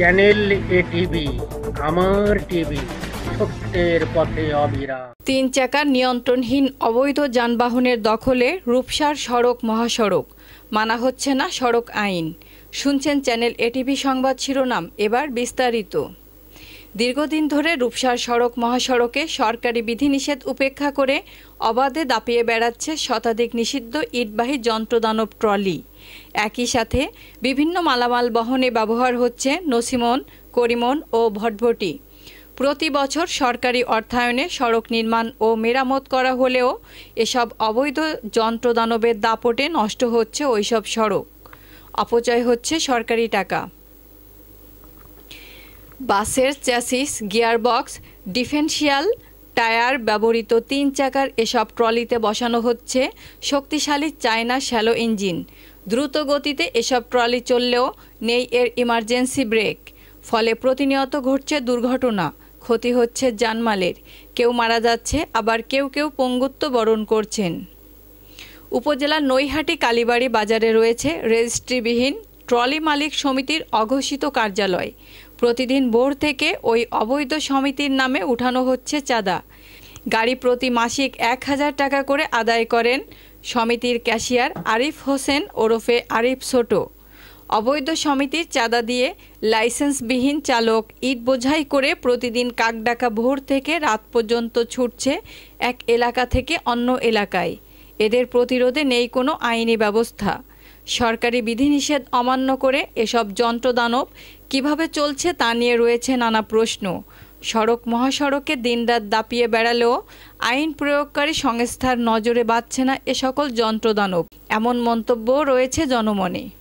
channel এ TV আমার TV সত্যের পথে অবিরাম তিন চাকার নিয়ন্ত্রণহীন অবৈধ যানবাহনের দখলে রূপসার সড়ক মহাসড়ক মানা হচ্ছে না সড়ক আইন শুনছেন চ্যানেল এটিভি সংবাদ শিরোনাম এবার বিস্তারিত দীর্ঘদিন ধরে রূপসার সড়ক মহাসড়কে সরকারি বিধিনিষেধ উপেক্ষা করে অবাধে দাপিয়ে বেড়াচ্ছে শতাধিক নিষিদ্ধ ইটবাহী যন্ত্রদানব ট্রলি একই সাথে বিভিন্ন মালামাল বহনে ব্যবহার হচ্ছে নসিমন করিমন ও ভটভটি প্রতি বছর সরকারি অর্থায়নে সড়ক নির্মাণ ও মেরামত করা হলেও এসব অবৈধ যন্ত্রদানবের দাপটে নষ্ট হচ্ছে ওইসব সড়ক অপচয় হচ্ছে সরকারি টাকা বাসের চ্যাসিস গিয়ারবক্স ডিফেন্সিয়াল টায়ার ব্যবহৃত তিন চাকার এসব ট্রলিতে বসানো হচ্ছে শক্তিশালী চায়না শ্যালো ইঞ্জিন দ্রুত গতিতে এসব ট্রলি চললেও নেই এর ইমার্জেন্সি ব্রেক ফলে প্রতিনিয়ত ঘটছে দুর্ঘটনা ক্ষতি হচ্ছে জানমালের কেউ মারা যাচ্ছে আবার কেউ কেউ পঙ্গুত্ব বরণ করছেন উপজেলার নৈহাটি কালীবাড়ি বাজারে রয়েছে রেজিস্ট্রিবিহীন ট্রলি মালিক সমিতির অঘোষিত কার্যালয় প্রতিদিন বোর থেকে ওই অবৈধ সমিতির নামে উঠানো হচ্ছে চাঁদা গাড়ি প্রতি মাসিক এক হাজার টাকা করে আদায় করেন সমিতির ক্যাশিয়ার আরিফ হোসেন ওরফে আরিফ ছোট অবৈধ সমিতির চাঁদা দিয়ে লাইসেন্সবিহীন চালক ইট বোঝাই করে প্রতিদিন কাকডাকা ভোর থেকে রাত পর্যন্ত ছুটছে এক এলাকা থেকে অন্য এলাকায় এদের প্রতিরোধে নেই কোনো আইনি ব্যবস্থা সরকারি বিধিনিষেধ অমান্য করে এসব যন্ত্রদানব কিভাবে চলছে তা নিয়ে রয়েছে নানা প্রশ্ন সড়ক মহাসড়কে দিনরাত দাপিয়ে বেড়ালেও আইন প্রয়োগকারী সংস্থার নজরে বাঁচছে না এ সকল যন্ত্রদানব এমন মন্তব্য রয়েছে জনমনে